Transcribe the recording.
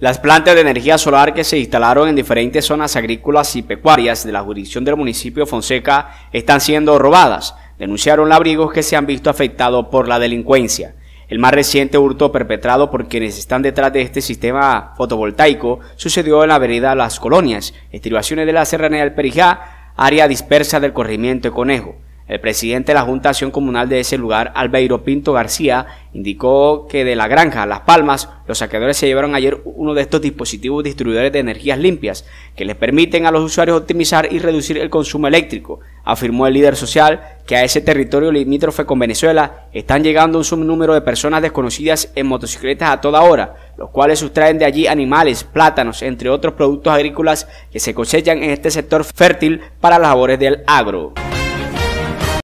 Las plantas de energía solar que se instalaron en diferentes zonas agrícolas y pecuarias de la jurisdicción del municipio Fonseca están siendo robadas, denunciaron labrigos que se han visto afectados por la delincuencia. El más reciente hurto perpetrado por quienes están detrás de este sistema fotovoltaico sucedió en la vereda Las Colonias, estribaciones de la Serranía del Perijá, área dispersa del corrimiento de Conejo. El presidente de la Junta de Acción Comunal de ese lugar, Albeiro Pinto García, indicó que de la granja Las Palmas, los saqueadores se llevaron ayer uno de estos dispositivos distribuidores de energías limpias, que les permiten a los usuarios optimizar y reducir el consumo eléctrico. Afirmó el líder social que a ese territorio limítrofe con Venezuela están llegando un subnúmero de personas desconocidas en motocicletas a toda hora, los cuales sustraen de allí animales, plátanos, entre otros productos agrícolas que se cosechan en este sector fértil para labores del agro.